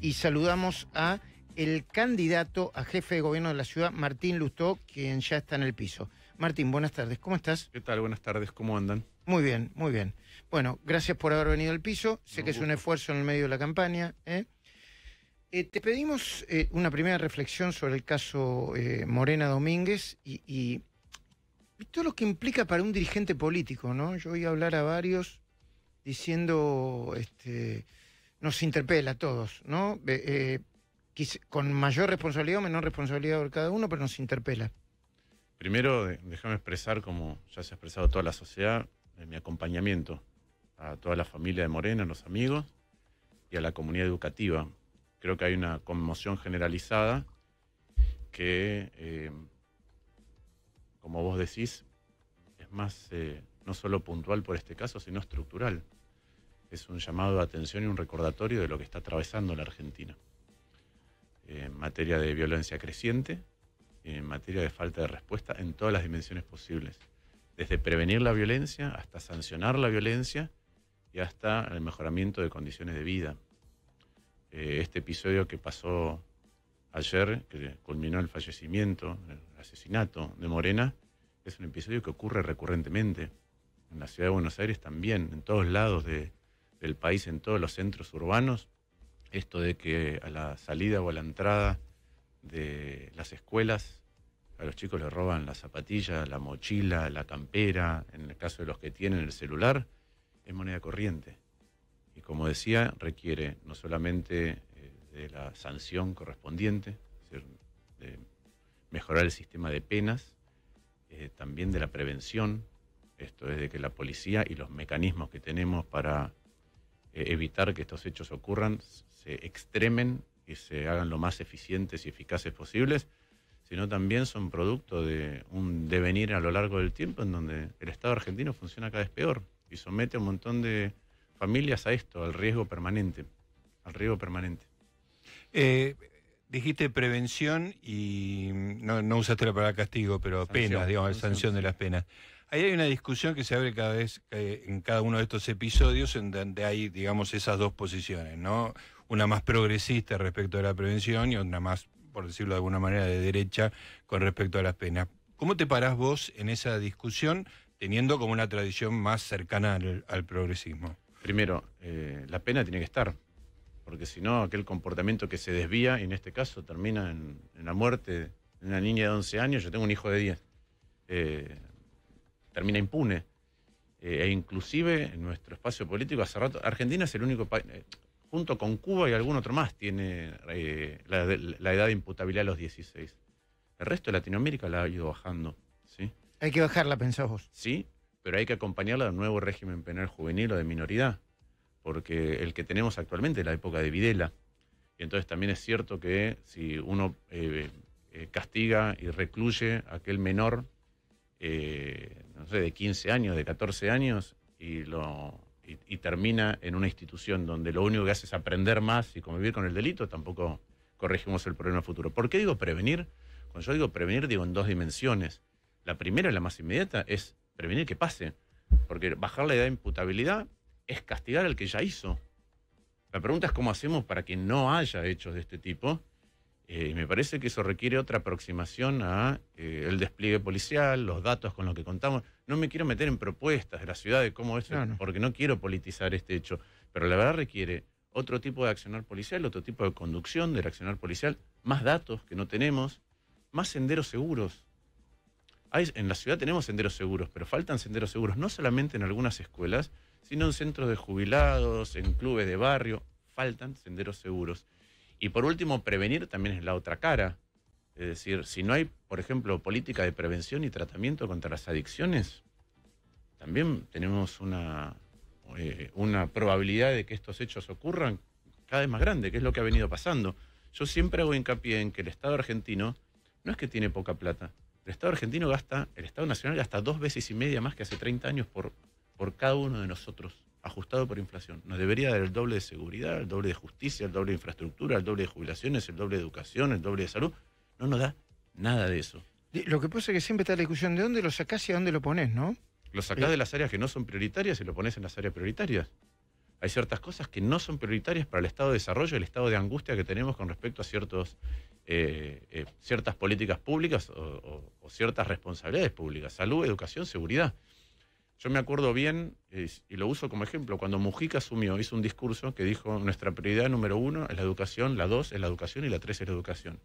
y saludamos a el candidato a jefe de gobierno de la ciudad, Martín Lustó, quien ya está en el piso. Martín, buenas tardes, ¿cómo estás? ¿Qué tal? Buenas tardes, ¿cómo andan? Muy bien, muy bien. Bueno, gracias por haber venido al piso. Sé que es un esfuerzo en el medio de la campaña. ¿eh? Eh, te pedimos eh, una primera reflexión sobre el caso Morena Domínguez y, todo lo que implica para un dirigente político, ¿no? Yo oí hablar a varios diciendo, este, nos interpela a todos, ¿no? Eh, con mayor responsabilidad o menor responsabilidad por cada uno, pero nos interpela. Primero, déjame expresar, como ya se ha expresado toda la sociedad, mi acompañamiento a toda la familia de Morena, a los amigos y a la comunidad educativa. Creo que hay una conmoción generalizada que, eh, como vos decís, es más eh, no solo puntual por este caso, sino estructural es un llamado de atención y un recordatorio de lo que está atravesando la Argentina. Eh, en materia de violencia creciente, en materia de falta de respuesta en todas las dimensiones posibles. Desde prevenir la violencia hasta sancionar la violencia y hasta el mejoramiento de condiciones de vida. Eh, este episodio que pasó ayer, que culminó el fallecimiento, el asesinato de Morena, es un episodio que ocurre recurrentemente. En la ciudad de Buenos Aires también, en todos lados de, del país en todos los centros urbanos, esto de que a la salida o a la entrada de las escuelas a los chicos les roban la zapatilla, la mochila, la campera, en el caso de los que tienen el celular, es moneda corriente. Y como decía, requiere no solamente eh, de la sanción correspondiente, de mejorar el sistema de penas, eh, también de la prevención, esto es de que la policía y los mecanismos que tenemos para eh, evitar que estos hechos ocurran, se extremen y se hagan lo más eficientes y eficaces posibles, sino también son producto de un devenir a lo largo del tiempo en donde el Estado argentino funciona cada vez peor y somete a un montón de familias a esto, al riesgo permanente, al riesgo permanente. Eh, dijiste prevención y mm, no, usaste la palabra castigo, pero penas, digamos, sanción de las penas. Ahí hay una discusión que se abre cada vez eh, en cada uno de estos episodios en donde hay, digamos, esas dos posiciones, ¿no? Una más progresista respecto a la prevención y otra más, por decirlo de alguna manera, de derecha con respecto a las penas. ¿Cómo te parás vos en esa discusión teniendo como una tradición más cercana al, progresismo? Primero, eh, la pena tiene que estar, porque si no, aquel comportamiento que se desvía, y en este caso termina en, la muerte de una niña de 11 años, yo tengo un hijo de 10. Eh, termina impune. Eh, e inclusive en nuestro espacio político hace rato, Argentina es el único país, eh, junto con Cuba y algún otro más, tiene eh, la, edad de imputabilidad a los 16. El resto de Latinoamérica la ha ido bajando. ¿sí? Hay que bajarla, pensás vos. Sí, pero hay que acompañarla de un nuevo régimen penal juvenil o de minoridad, porque el que tenemos actualmente es la época de Videla. Y entonces también es cierto que si uno castiga y recluye a aquel menor, de 15 años, de 14 años, y, lo, y termina en una institución donde lo único que hace es aprender más y convivir con el delito, tampoco corregimos el problema futuro. ¿Por qué digo prevenir? Cuando yo digo prevenir, digo en dos dimensiones. La primera, la más inmediata, es prevenir que pase. Porque bajar la edad de imputabilidad es castigar al que ya hizo. La pregunta es cómo hacemos para que no haya hechos de este tipo eh, me parece que eso requiere otra aproximación a eh, el despliegue policial, los datos con los que contamos. No me quiero meter en propuestas de la ciudad de cómo es, porque no quiero politizar este hecho, pero la verdad requiere otro tipo de accionar policial, otro tipo de conducción del accionar policial, más datos que no tenemos, más senderos seguros. en la ciudad tenemos senderos seguros, pero faltan senderos seguros no solamente en algunas escuelas, sino en centros de jubilados, en clubes de barrio, faltan senderos seguros. Y por último, prevenir también es la otra cara. Es decir, si no hay, por ejemplo, política de prevención y tratamiento contra las adicciones, también tenemos una, eh, una probabilidad de que estos hechos ocurran cada vez más grande, que es lo que ha venido pasando. Yo siempre hago hincapié en que el Estado argentino no es que tiene poca plata. El Estado argentino gasta, el Estado nacional gasta dos veces y media más que hace 30 años por, por cada uno de nosotros ajustado por inflación. Nos debería dar el doble de seguridad, el doble de justicia, el doble de infraestructura, el doble de jubilaciones, el doble de educación, el doble de salud. No nos da nada de eso. Lo que pasa es que siempre está la discusión de dónde lo sacás y a dónde lo pones, ¿no? Lo sacás eh. de las áreas que no son prioritarias y lo pones en las áreas prioritarias. Hay ciertas cosas que no son prioritarias para el estado de desarrollo, el estado de angustia que tenemos con respecto a eh, eh, ciertas políticas públicas o ciertas responsabilidades públicas. Salud, educación, seguridad. Yo me acuerdo bien, y lo uso como ejemplo, cuando Mujica asumió, hizo un discurso que dijo, nuestra prioridad número uno es la educación, la dos es la educación y la tres es la educación.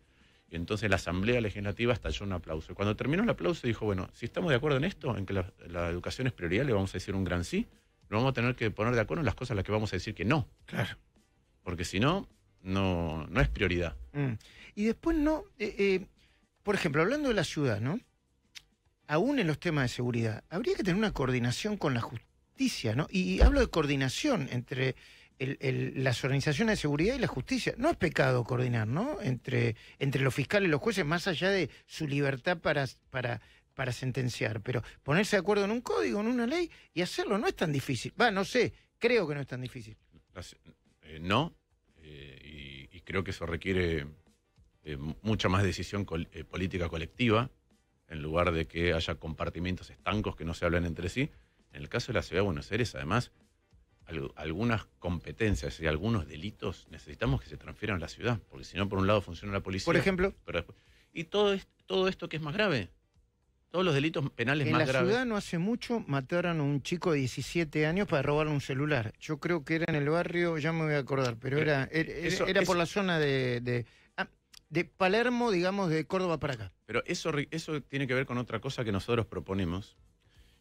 Y entonces la Asamblea Legislativa estalló un aplauso. Cuando terminó el aplauso dijo, bueno, si estamos de acuerdo en esto, en que la, educación es prioridad, le vamos a decir un gran sí, nos vamos a tener que poner de acuerdo en las cosas a las que vamos a decir que no. Claro. Porque si no, no, no es prioridad. Mm. Y después no, eh, eh, por ejemplo, hablando de la ciudad, ¿no? aún en los temas de seguridad, habría que tener una coordinación con la justicia, ¿no? Y, hablo de coordinación entre las organizaciones de seguridad y la justicia. No es pecado coordinar, ¿no? Entre, entre los fiscales y los jueces, más allá de su libertad para, para, para sentenciar. Pero ponerse de acuerdo en un código, en una ley, y hacerlo no es tan difícil. Va, no sé, creo que no es tan difícil. Eh, no, eh, y, creo que eso requiere eh, mucha más decisión política colectiva en lugar de que haya compartimientos estancos que no se hablen entre sí. En el caso de la Ciudad de Buenos Aires, además, algunas competencias y algunos delitos necesitamos que se transfieran a la ciudad, porque si no, por un lado funciona la policía. Por ejemplo. y todo, esto que es más grave, todos los delitos penales más graves. En la ciudad no hace mucho mataron a un chico de 17 años para robarle un celular. Yo creo que era en el barrio, ya me voy a acordar, pero, eh, era, por la zona de, ah, de Palermo, digamos, de Córdoba para acá. Pero eso, eso tiene que ver con otra cosa que nosotros proponemos,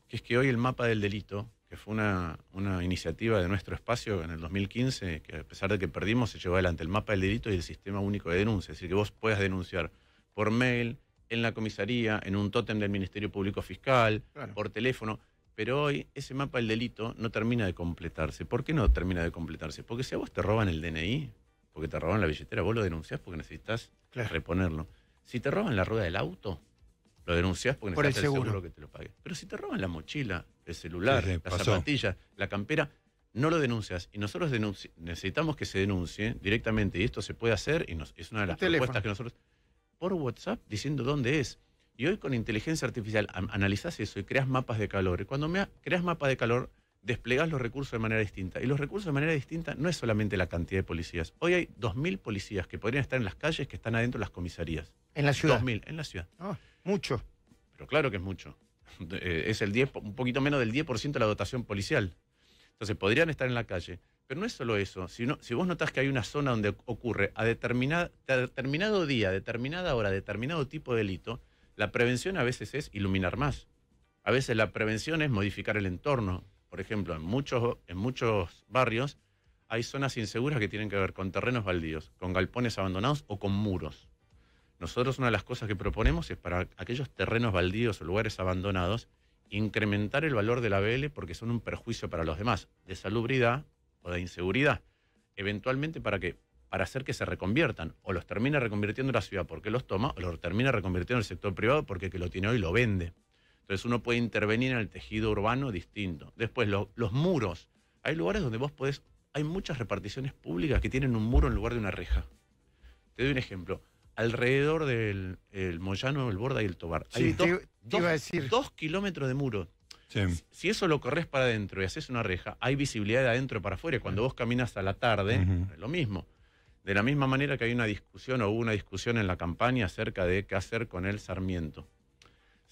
que es que hoy el mapa del delito, que fue una, iniciativa de nuestro espacio en el 2015, que a pesar de que perdimos, se llevó adelante el mapa del delito y el sistema único de denuncia. Es decir, que vos puedas denunciar por mail, en la comisaría, en un tótem del Ministerio Público Fiscal, por teléfono. Pero hoy ese mapa del delito no termina de completarse. ¿Por qué no termina de completarse? Porque si a vos te roban el DNI, porque te roban la billetera, vos lo denunciás porque necesitas reponerlo. Si te roban la rueda del auto, lo denuncias porque Por necesitas el seguro. que te lo pague. Pero si te roban la mochila, el celular, las zapatillas, la campera, no lo denuncias. Y nosotros necesitamos que se denuncie directamente. Y esto se puede hacer, y es una de las propuestas que nosotros. Por WhatsApp diciendo dónde es. Y hoy con inteligencia artificial analizás eso y creas mapas de calor. Y cuando me creas mapas de calor, desplegás los recursos de manera distinta. Y los recursos de manera distinta no es solamente la cantidad de policías. Hoy hay 2.000 policías que podrían estar en las calles que están adentro de las comisarías. ¿En la ciudad? 2.000, en la ciudad. Ah, mucho. Pero claro que es mucho. Eh, es el 10, un poquito menos del 10% de la dotación policial. Entonces podrían estar en la calle. Pero no es solo eso. Si, vos notás que hay una zona donde ocurre a, a determinado día, a determinada hora, determinado tipo de delito, la prevención a veces es iluminar más. A veces la prevención es modificar el entorno, por ejemplo, en muchos, en muchos barrios hay zonas inseguras que tienen que ver con terrenos baldíos, con galpones abandonados o con muros. Nosotros una de las cosas que proponemos es para aquellos terrenos baldíos o lugares abandonados incrementar el valor de la BL porque son un perjuicio para los demás, de salubridad o de inseguridad. Eventualmente para que para hacer que se reconviertan, o los termina reconvirtiendo la ciudad porque los toma, o los termina reconvirtiendo el sector privado porque que lo tiene hoy lo vende. Entonces uno puede intervenir en el tejido urbano distinto. Después, los muros. Hay lugares donde vos podés, hay muchas reparticiones públicas que tienen un muro en lugar de una reja. Te doy un ejemplo. Alrededor del el Moyano, el Borda y el Tobar. hay dos, a decir. dos, kilómetros de muro. Si eso lo corres para adentro y haces una reja, hay visibilidad de adentro para afuera. Cuando vos caminas a la tarde, lo mismo. De la misma manera que hay una discusión o hubo una discusión en la campaña acerca de qué hacer con el Sarmiento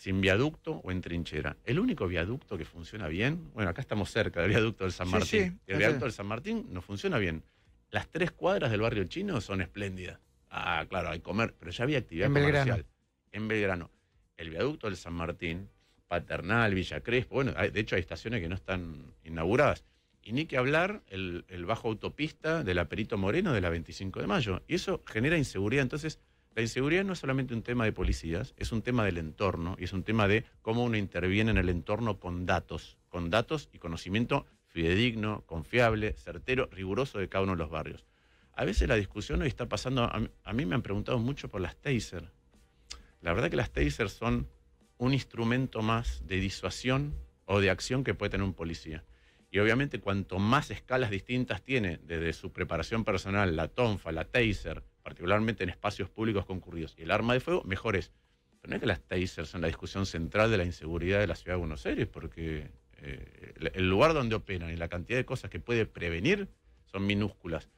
sin viaducto o en trinchera. El único viaducto que funciona bien, bueno, acá estamos cerca del viaducto del San Martín. el viaducto del San Martín no funciona bien. Las tres cuadras del barrio chino son espléndidas. Ah, claro, hay comer, pero ya había actividad comercial. En Belgrano. El viaducto del San Martín, Paternal, Villa Crespo, bueno, de hecho hay estaciones que no están inauguradas. Y ni que hablar el, bajo autopista del Aperito Moreno de la 25 de mayo. Y eso genera inseguridad. Entonces, la inseguridad no es solamente un tema de policías, es un tema del entorno y es un tema de cómo uno interviene en el entorno con datos, con datos y conocimiento fidedigno, confiable, certero, riguroso de cada uno de los barrios. A veces la discusión hoy está pasando, a mí, me han preguntado mucho por las taser. La verdad que las taser son un instrumento más de disuasión o de acción que puede tener un policía. Y obviamente cuanto más escalas distintas tiene, desde su preparación personal, la tonfa, la taser, particularmente en espacios públicos concurridos, y el arma de fuego, mejor es. Pero no es que las tasers son la discusión central de la inseguridad de la ciudad de Buenos Aires, porque eh, el lugar donde operan y la cantidad de cosas que puede prevenir son minúsculas.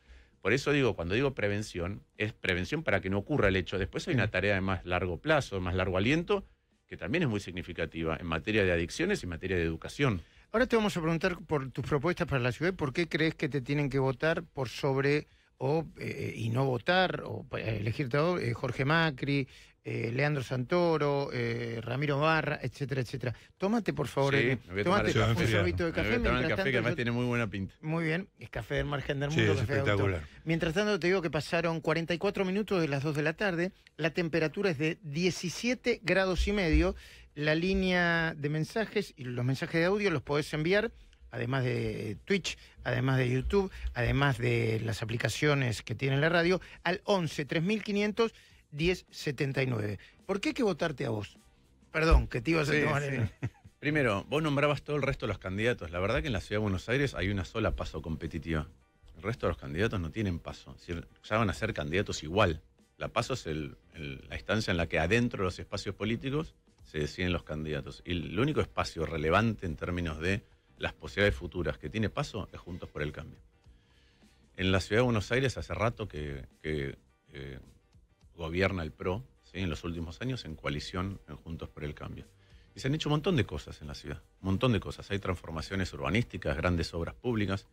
Por eso digo, cuando digo prevención, es prevención para que no ocurra el hecho. Después hay una tarea de más largo plazo, de más largo aliento, que también es muy significativa en materia de adicciones y en materia de educación. Ahora te vamos a preguntar por tus propuestas para la ciudad, ¿por qué crees que te tienen que votar por sobre o, eh, y no votar, o eh, elegir a eh, Jorge Macri, Leandro Santoro, Ramiro Barra, etcétera, etcétera. Tómate, por favor, un sorbito de café. Me voy el café que además tiene muy buena pinta. Muy bien, es café del margen del mundo, sí, espectacular. mientras tanto, te digo que pasaron 44 minutos de las 2 de la tarde, la temperatura es de 17 grados y medio, la línea de mensajes y los mensajes de audio los podés enviar además de Twitch, además de YouTube, además de las aplicaciones que tiene la radio, al 11 3500 1079. ¿Por qué hay que votarte a vos? Perdón, que te ibas a tomar Primero, vos nombrabas todo el resto de los candidatos. La verdad que en la ciudad de Buenos Aires hay una sola paso competitiva. El resto de los candidatos no tienen paso. ya van a ser candidatos igual. La paso es la instancia en la que adentro de los espacios políticos se deciden los candidatos. Y el único espacio relevante en términos de las posibilidades futuras que tiene Paso es Juntos por el Cambio. En la ciudad de Buenos Aires hace rato que, eh, gobierna el PRO, ¿sí? en los últimos años en coalición en Juntos por el Cambio. Y se han hecho un montón de cosas en la ciudad, un montón de cosas. Hay transformaciones urbanísticas, grandes obras públicas,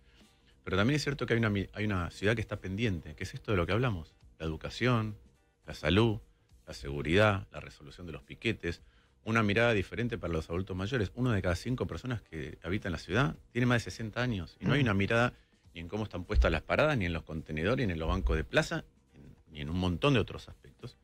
pero también es cierto que hay una, hay una ciudad que está pendiente, que es esto de lo que hablamos, la educación, la salud, la seguridad, la resolución de los piquetes, una mirada diferente para los adultos mayores. Uno de cada cinco personas que habitan la ciudad tiene más de 60 años y no hay una mirada ni en cómo están puestas las paradas, ni en los contenedores, ni en los bancos de plaza, ni en un montón de otros aspectos.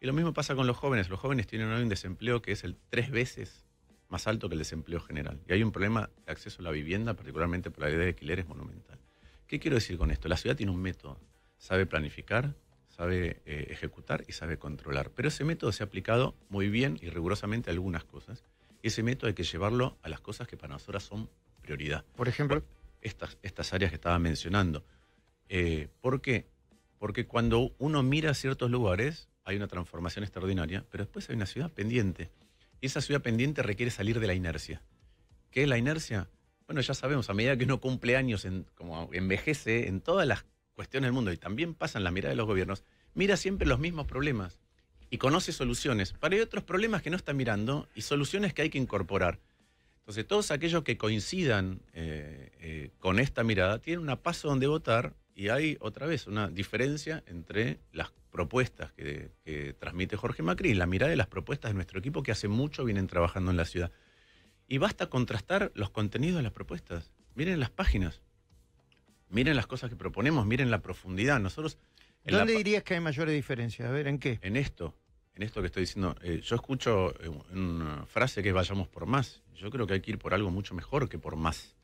Y lo mismo pasa con los jóvenes. Los jóvenes tienen hoy un desempleo que es el tres veces más alto que el desempleo general. Y hay un problema de acceso a la vivienda, particularmente por la idea de alquiler, es monumental. ¿Qué quiero decir con esto? La ciudad tiene un método. Sabe planificar, sabe eh, ejecutar y sabe controlar. Pero ese método se ha aplicado muy bien y rigurosamente a algunas cosas. y Ese método hay que llevarlo a las cosas que para nosotros son prioridad. Por ejemplo. Estas, estas áreas que estaba mencionando. Eh, ¿Por qué? Porque cuando uno mira ciertos lugares, hay una transformación extraordinaria, pero después hay una ciudad pendiente. Y Esa ciudad pendiente requiere salir de la inercia. ¿Qué es la inercia? Bueno, ya sabemos, a medida que uno cumple años, en, como envejece, en todas las cuestiona el mundo y también pasa en la mirada de los gobiernos, mira siempre los mismos problemas y conoce soluciones. Pero hay otros problemas que no está mirando y soluciones que hay que incorporar. Entonces, todos aquellos que coincidan eh, eh, con esta mirada tienen una paso donde votar y hay otra vez una diferencia entre las propuestas que, que, transmite Jorge Macri y la mirada de las propuestas de nuestro equipo que hace mucho vienen trabajando en la ciudad. Y basta contrastar los contenidos de las propuestas. Miren las páginas. Miren las cosas que proponemos, miren la profundidad. Nosotros. ¿Dónde dirías que hay mayores diferencias? A ver, ¿en qué? En esto, en esto que estoy diciendo. Eh, yo escucho eh, una frase que es vayamos por más. Yo creo que hay que ir por algo mucho mejor que por más.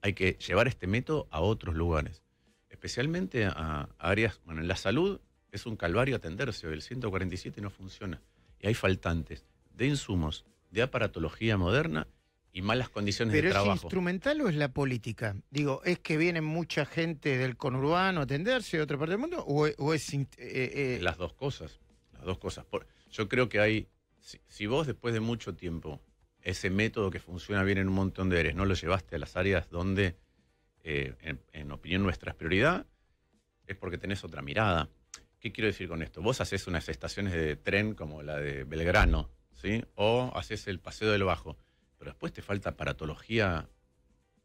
Hay que llevar este método a otros lugares, especialmente a, áreas. Bueno, en la salud es un calvario atenderse. El 147 no funciona y hay faltantes de insumos, de aparatología moderna y malas condiciones de trabajo. ¿Pero es instrumental o es la política? Digo, ¿es que viene mucha gente del conurbano a atenderse de otra parte del mundo o, es... Eh, eh, eh? Las dos cosas, las dos cosas. yo creo que hay... Si, vos después de mucho tiempo ese método que funciona bien en un montón de áreas no lo llevaste a las áreas donde, en, opinión nuestra, es prioridad, es porque tenés otra mirada. ¿Qué quiero decir con esto? Vos haces unas estaciones de tren como la de Belgrano, ¿sí? O haces el Paseo del Bajo pero después te falta paratología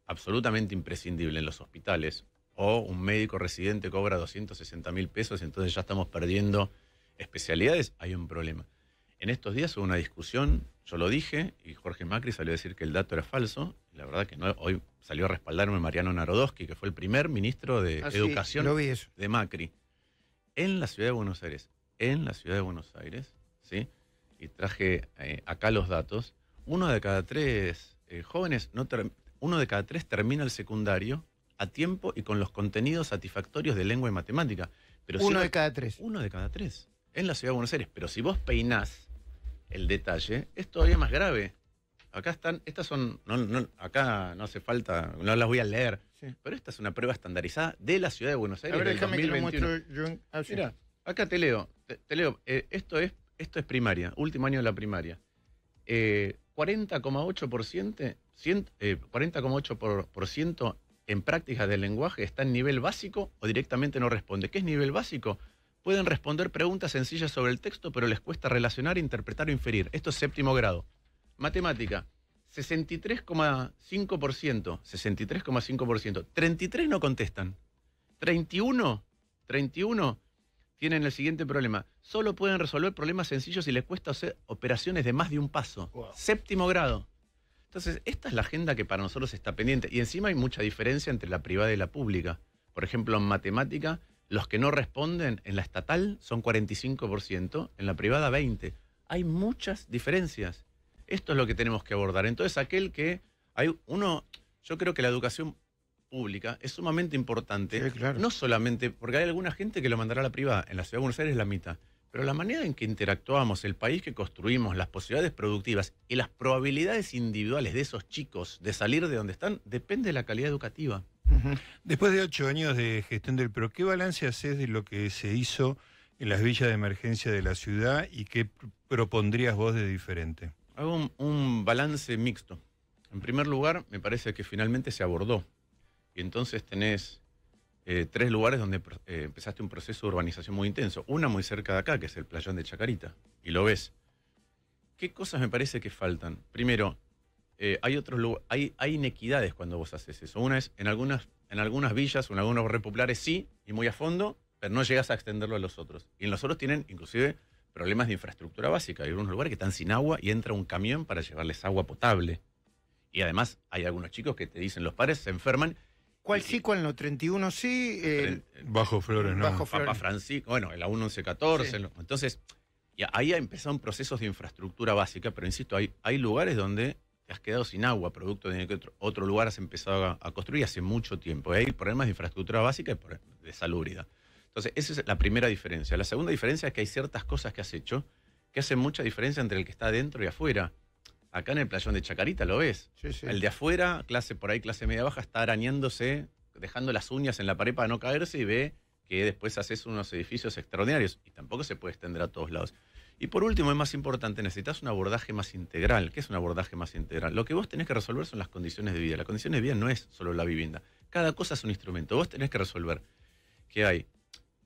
absolutamente imprescindible en los hospitales, o un médico residente cobra 260 mil pesos, entonces ya estamos perdiendo especialidades, hay un problema. En estos días hubo una discusión, yo lo dije, y Jorge Macri salió a decir que el dato era falso. La verdad que no, hoy salió a respaldarme Mariano Narodowski, que fue el primer ministro de ah, Educación de Macri. En la ciudad de Buenos Aires, en la ciudad de Buenos Aires, ¿sí? Y traje eh, acá los datos uno de cada tres eh, jóvenes, uno de cada tres termina el secundario a tiempo y con los contenidos satisfactorios de lengua y matemática. Pero uno de cada tres. Uno de cada tres. En la ciudad de Buenos Aires. Pero si vos peinás el detalle, es todavía más grave. Acá están, estas son, acá no hace falta, no las voy a leer, pero esta es una prueba estandarizada de la ciudad de Buenos Aires. A ver, déjame Que lo yo, ah, acá te leo, te, leo, eh, esto, es, esto es primaria, último año de la primaria. Eh, 40,8% eh, en prácticas del lenguaje está en nivel básico o directamente no responde. ¿Qué es nivel básico? Pueden responder preguntas sencillas sobre el texto, pero les cuesta relacionar, interpretar o inferir. Esto es séptimo grado. Matemática, 63,5%. 63,5%. 33 no contestan. 31, 31 tienen el siguiente problema. Solo pueden resolver problemas sencillos y les cuesta hacer operaciones de más de un paso. Séptimo grado. Entonces, esta es la agenda que para nosotros está pendiente. Y encima hay mucha diferencia entre la privada y la pública. Por ejemplo, en matemática, los que no responden en la estatal son 45%, en la privada 20%. Hay muchas diferencias. Esto es lo que tenemos que abordar. Entonces, aquel que hay uno, yo creo que la educación pública es sumamente importante. No solamente, porque hay alguna gente que lo mandará a la privada. En la ciudad de Buenos Aires es la mitad. Pero la manera en que interactuamos, el país que construimos, las posibilidades productivas y las probabilidades individuales de esos chicos de salir de donde están, depende de la calidad educativa. Después de ocho años de gestión del PRO, ¿qué balance haces de lo que se hizo en las villas de emergencia de la ciudad y qué propondrías vos de diferente? Hago un balance mixto. En primer lugar, me parece que finalmente se abordó y entonces tenés eh, tres lugares donde eh, empezaste un proceso de urbanización muy intenso. Una muy cerca de acá, que es el playón de Chacarita, y lo ves. ¿Qué cosas me parece que faltan? Primero, eh, hay otros hay, inequidades cuando vos haces eso. Una es en algunas, en algunas villas en algunos populares sí, y muy a fondo, pero no llegas a extenderlo a los otros. Y en los otros tienen inclusive problemas de infraestructura básica. Hay algunos lugares que están sin agua y entra un camión para llevarles agua potable. Y además hay algunos chicos que te dicen, los padres se enferman ¿Cuál sí, cuál no? 31 sí. bajo Flores no. Bajo Flores. Papa Francisco, bueno, en la 1114. Entonces, ha ahí un proceso de infraestructura básica, pero insisto, hay, hay lugares donde te has quedado sin agua, producto de que otro, lugar has empezado a, construir hace mucho tiempo. Hay problemas de infraestructura básica y de salubridad. Entonces, esa es la primera diferencia. La segunda diferencia es que hay ciertas cosas que has hecho que hacen mucha diferencia entre el que está adentro y afuera. Acá en el playón de Chacarita lo ves. El de afuera, clase por ahí, clase media baja, está arañándose, dejando las uñas en la pared para no caerse y ve que después haces unos edificios extraordinarios y tampoco se puede extender a todos lados. Y por último, es más importante, necesitas un abordaje más integral. ¿Qué es un abordaje más integral? Lo que vos tenés que resolver son las condiciones de vida. Las condiciones de vida no es solo la vivienda. Cada cosa es un instrumento. Vos tenés que resolver que hay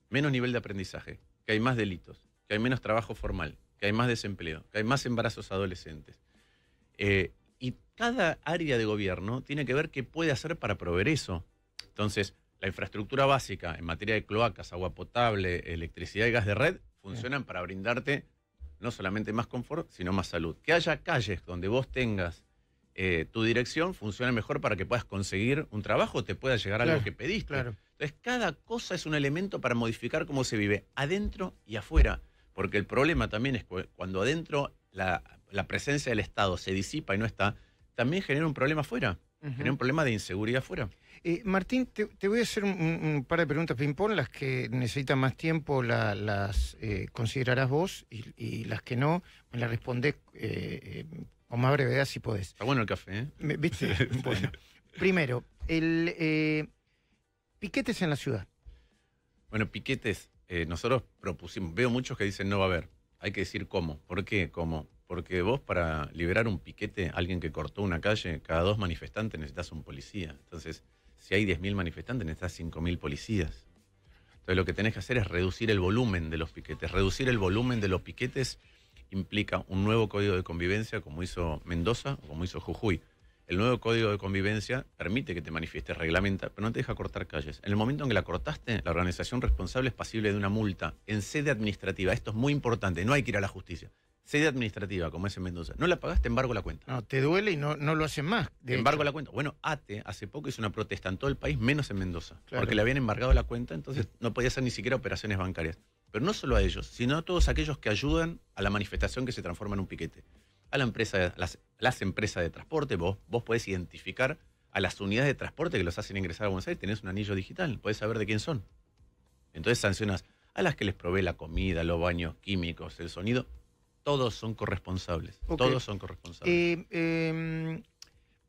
menos nivel de aprendizaje, que hay más delitos, que hay menos trabajo formal, que hay más desempleo, que hay más embarazos adolescentes, eh, y cada área de gobierno tiene que ver qué puede hacer para proveer eso. Entonces, la infraestructura básica en materia de cloacas, agua potable, electricidad y gas de red funcionan para brindarte no solamente más confort, sino más salud. Que haya calles donde vos tengas eh, tu dirección, funciona mejor para que puedas conseguir un trabajo, te pueda llegar a lo que pediste. Claro. Entonces, cada cosa es un elemento para modificar cómo se vive, adentro y afuera. Porque el problema también es cuando adentro la, presencia del Estado se disipa y no está, también genera un problema fuera genera un problema de inseguridad fuera eh, Martín, te, voy a hacer un, par de preguntas ping-pong, las que necesitan más tiempo las eh, considerarás vos y, las que no, me las respondés eh, con más brevedad si podés. Está bueno el café, ¿eh? ¿Viste? Primero, el, piquetes en la ciudad. Bueno, piquetes, nosotros propusimos, veo muchos que dicen no va a haber. Hay que decir cómo. ¿Por qué cómo? Porque vos para liberar un piquete, alguien que cortó una calle, cada dos manifestantes necesitas un policía. Entonces, si hay 10.000 manifestantes, necesitas 5.000 policías. Entonces, lo que tenés que hacer es reducir el volumen de los piquetes. Reducir el volumen de los piquetes implica un nuevo código de convivencia, como hizo Mendoza o como hizo Jujuy. El nuevo código de convivencia permite que te manifiestes, reglamenta, pero no te deja cortar calles. En el momento en que la cortaste, la organización responsable es pasible de una multa en sede administrativa. Esto es muy importante, no hay que ir a la justicia. Sede administrativa, como es en Mendoza. No la pagaste, embargo la cuenta. No, te duele y no, no lo hacen más. embargo la cuenta. Bueno, ATE hace poco hizo una protesta en todo el país, menos en Mendoza. Porque le habían embargado la cuenta, entonces no podía hacer ni siquiera operaciones bancarias. Pero no solo a ellos, sino a todos aquellos que ayudan a la manifestación que se transforma en un piquete a la empresa, las, las empresas de transporte, vos, vos podés identificar a las unidades de transporte que los hacen ingresar a Buenos Aires, tenés un anillo digital, podés saber de quién son. Entonces sancionas a las que les provee la comida, los baños químicos, el sonido. Todos son corresponsables. Todos son corresponsables. Eh, em,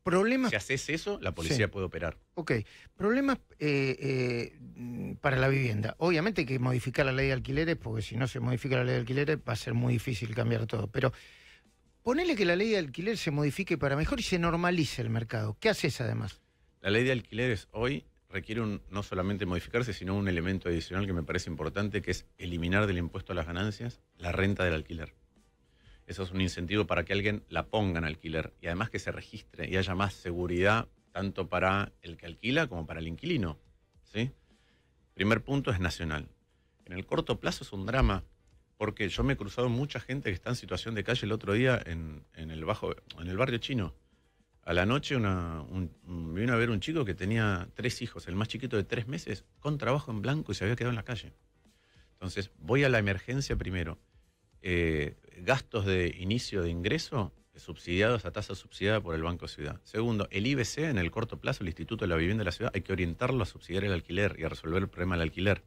problemas. Si haces eso, la policía puede operar. Ok. Problemas eh, eh, para la vivienda. Obviamente hay que modificar la ley de alquileres, porque si no se modifica la ley de alquileres va a ser muy difícil cambiar todo. Pero Ponele que la ley de alquiler se modifique para mejor y se normalice el mercado. ¿Qué haces además? La ley de alquileres hoy requiere no solamente modificarse, sino un elemento adicional que me parece importante, que es eliminar del impuesto a las ganancias la renta del alquiler. Eso es un incentivo para que alguien la ponga en alquiler y además que se registre y haya más seguridad tanto para el que alquila como para el inquilino. ¿sí? Primer punto es nacional. En el corto plazo es un drama porque yo me he cruzado mucha gente que está en situación de calle el otro día en, el, bajo, en el barrio chino. A la noche me vino a ver un chico que tenía tres hijos, el más chiquito de tres meses, con trabajo en blanco y se había quedado en la calle. Entonces, voy a la emergencia primero. Eh, gastos de inicio de ingreso subsidiados a tasa subsidiada por el Banco Ciudad. Segundo, el IBC en el corto plazo, el Instituto de la Vivienda de la Ciudad, hay que orientarlo a subsidiar el alquiler y a resolver el problema del alquiler.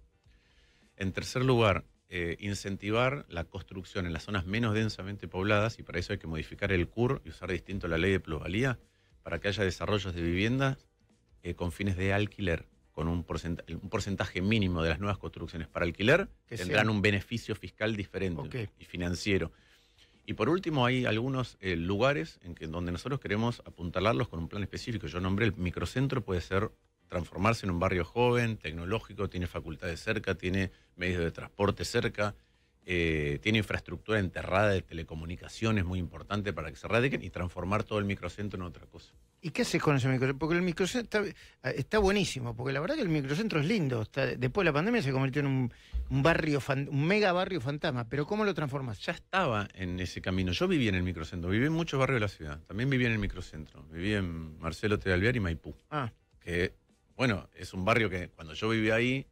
En tercer lugar, eh, incentivar la construcción en las zonas menos densamente pobladas, y para eso hay que modificar el CUR y usar distinto la ley de plusvalía, para que haya desarrollos de viviendas eh, con fines de alquiler, con un, porcentaje mínimo de las nuevas construcciones para alquiler, que tendrán un beneficio fiscal diferente y financiero. Y por último, hay algunos eh, lugares en donde nosotros queremos apuntalarlos con un plan específico. Yo nombré el microcentro, puede ser transformarse en un barrio joven, tecnológico, tiene facultades cerca, tiene medios de transporte cerca, eh, tiene infraestructura enterrada de telecomunicaciones muy importante para que se radiquen y transformar todo el microcentro en otra cosa. ¿Y qué haces con ese microcentro? Porque el microcentro está, ah, buenísimo, porque la verdad que el microcentro es lindo. después de la pandemia se convirtió en un, barrio, un mega barrio fantasma, pero ¿cómo lo transformas? Ya estaba en ese camino. Yo viví en el microcentro, viví en muchos barrios de la ciudad. También viví en el microcentro. Viví en Marcelo T. y Maipú. Ah. Que bueno, es un barrio que cuando yo viví ahí,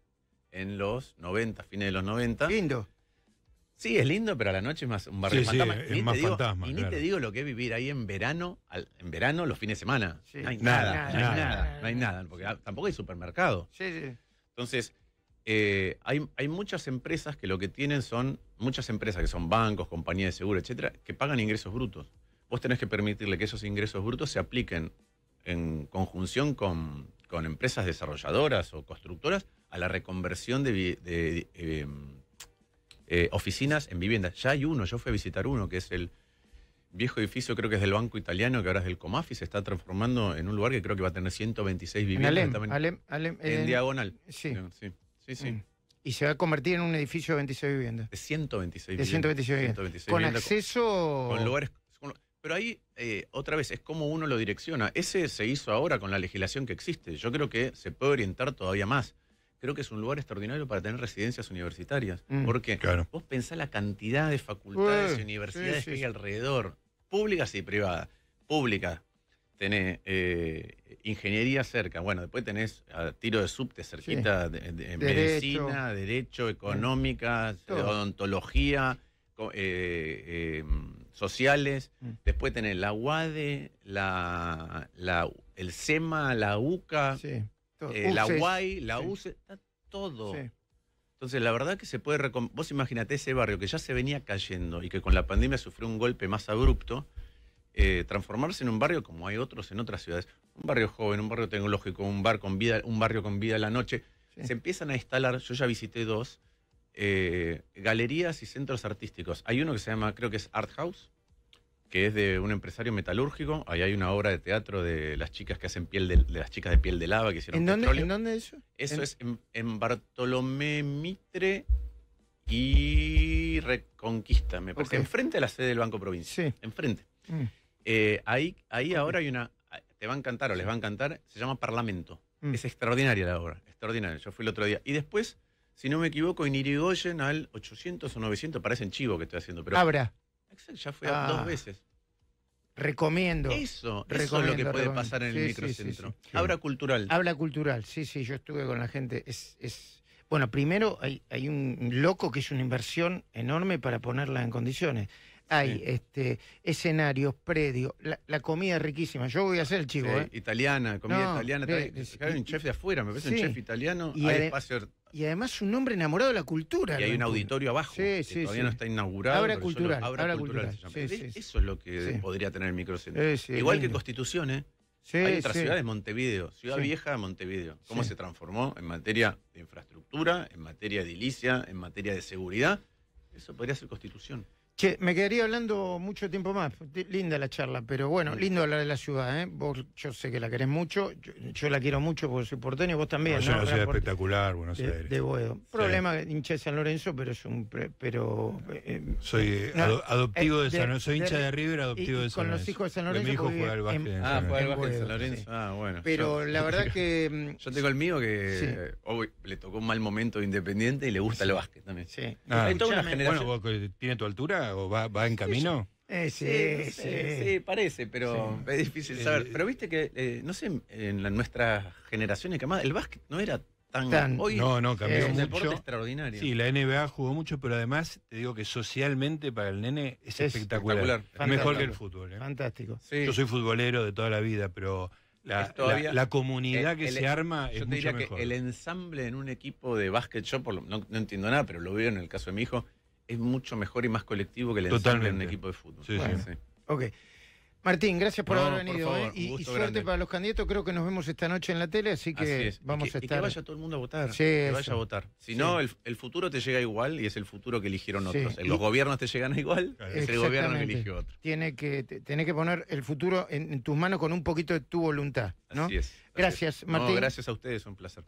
en los 90, fines de los 90. Lindo. Sí, es lindo, pero a la noche es más un barrio fantasma. es más fantasma. y ni te digo lo que es vivir ahí en verano, en verano los fines de semana. No hay nada, no hay nada, no hay nada, porque tampoco hay supermercado. Sí, sí. Entonces, eh, hay, hay, muchas empresas que lo que tienen son, muchas empresas que son bancos, compañías de seguro, etcétera, que pagan ingresos brutos. Vos tenés que permitirle que esos ingresos brutos se apliquen en conjunción con, con empresas desarrolladoras o constructoras a la reconversión de, em, eh, oficinas en viviendas. Ya hay uno, yo fui a visitar uno, que es el viejo edificio, creo que es del Banco Italiano, que ahora es del Comafi, se está transformando en un lugar que creo que va a tener 126 viviendas. En, diagonal. Sí. Sí, sí. Mm. Y se va a convertir en un edificio de 26 viviendas. De 126 viviendas. De 126 viviendas. con acceso. Con, con lugares pero ahí, eh, otra vez, es como uno lo direcciona. Ese se hizo ahora con la legislación que existe. Yo creo que se puede orientar todavía más. Creo que es un lugar extraordinario para tener residencias universitarias. Mm. porque vos pensás la cantidad de facultades y universidades que hay alrededor, públicas y privadas. Públicas, tenés eh, ingeniería cerca, bueno, después tenés a tiro de subte cerquita de, medicina, derecho, económica, odontología, eh, sociales, mm. después tenés la UADE, la, el SEMA, la UCA, eh, la UAI, e. la e, está todo. Entonces, la verdad que se puede. Vos imagínate ese barrio que ya se venía cayendo y que con la pandemia sufrió un golpe más abrupto, eh, transformarse en un barrio como hay otros en otras ciudades. Un barrio joven, un barrio tecnológico, un, bar con vida, un barrio con vida a la noche. Se empiezan a instalar, yo ya visité dos, eh, galerías y centros artísticos. Hay uno que se llama, creo que es Art House, que es de un empresario metalúrgico. Ahí hay una obra de teatro de las chicas que hacen piel de, las chicas de piel de lava que hicieron ¿En dónde, ¿en eso? Eso es en, Bartolomé Mitre y Reconquista, me parece. Enfrente a la sede del Banco Provincia. Sí. Enfrente. Mm. Eh, ahí ahora hay una. Te va a encantar o les va a encantar. Se llama Parlamento. Mm. Es extraordinaria la obra. Extraordinaria. Yo fui el otro día. Y después si no me equivoco, en Irigoyen al 800 o 900, parecen chivo que estoy haciendo, pero... Habrá. Ya fue dos ah. veces. Recomiendo. Eso, eso es lo que puede pasar en el microcentro. Habla cultural. Habla cultural, sí, sí, yo estuve con la gente. Es, Bueno, primero hay, un loco que es una inversión enorme para ponerla en condiciones hay este, escenarios, predios, la, comida es riquísima. Yo voy a hacer el chivo. ¿eh? Italiana, comida italiana. Hay un chef de afuera, me parece un chef italiano. hay espacio y además un hombre enamorado de la cultura. Y hay un auditorio abajo que todavía no está inaugurado. Habrá cultural. habrá Eso es lo que podría tener el microcentro. Eh, Igual que Constituciones. ¿eh? hay otras ciudades, Montevideo, Ciudad Vieja, de Montevideo. ¿Cómo se transformó en materia de infraestructura, en materia de edilicia, en materia de seguridad? Eso podría ser Constitución. Che, me quedaría hablando mucho tiempo más. Linda la charla, pero bueno, lindo hablar de la ciudad, ¿eh? Vos, yo sé que la querés mucho, yo, la quiero mucho porque soy porteño, vos también. No, ¿no? espectacular, Buenos de, Aires. De Boedo. Problema hincha de San Lorenzo, pero es un. Pre, pero, eh, eh, soy eh, adoptivo de, San Lorenzo, soy hincha de, River, adoptivo de San Lorenzo. Con los hijos de San Lorenzo. mi hijo juega al básquet. ah, juega al básquet de San Lorenzo. Ah, bueno. Pero la verdad que. Mm, yo tengo el mío que sí. hoy le tocó un mal momento de independiente y le gusta el básquet también. Sí. Ah, bueno, vos tiene tu altura va, en camino? Eh, sí, sí, sí, parece, pero es difícil saber. Eh, pero viste que, eh, no sé, en nuestras generaciones, que más el básquet no era tan... hoy no, no, cambió mucho. deporte extraordinario. Sí, la NBA jugó mucho, pero además te digo que socialmente para el nene es, espectacular. Mejor que el fútbol. ¿eh? Fantástico. Yo soy futbolero de toda la vida, pero... La, comunidad que se arma es yo te diría el ensamble en un equipo de básquet, yo no, entiendo nada, pero lo veo en el caso de mi hijo, es mucho mejor y más colectivo que el de un equipo de fútbol. Martín, gracias por haber venido. ¿eh? y, suerte para los candidatos. Creo que nos vemos esta noche en la tele, así que vamos a estar. Y que vaya todo el mundo a votar. que vaya a votar. Si no, el, futuro te llega igual y es el futuro que eligieron otros. Los gobiernos te llegan igual, es el gobierno que eligió otro. Tiene que, tiene que poner el futuro en, tus manos con un poquito de tu voluntad. ¿no? gracias, Martín. gracias a ustedes, un placer.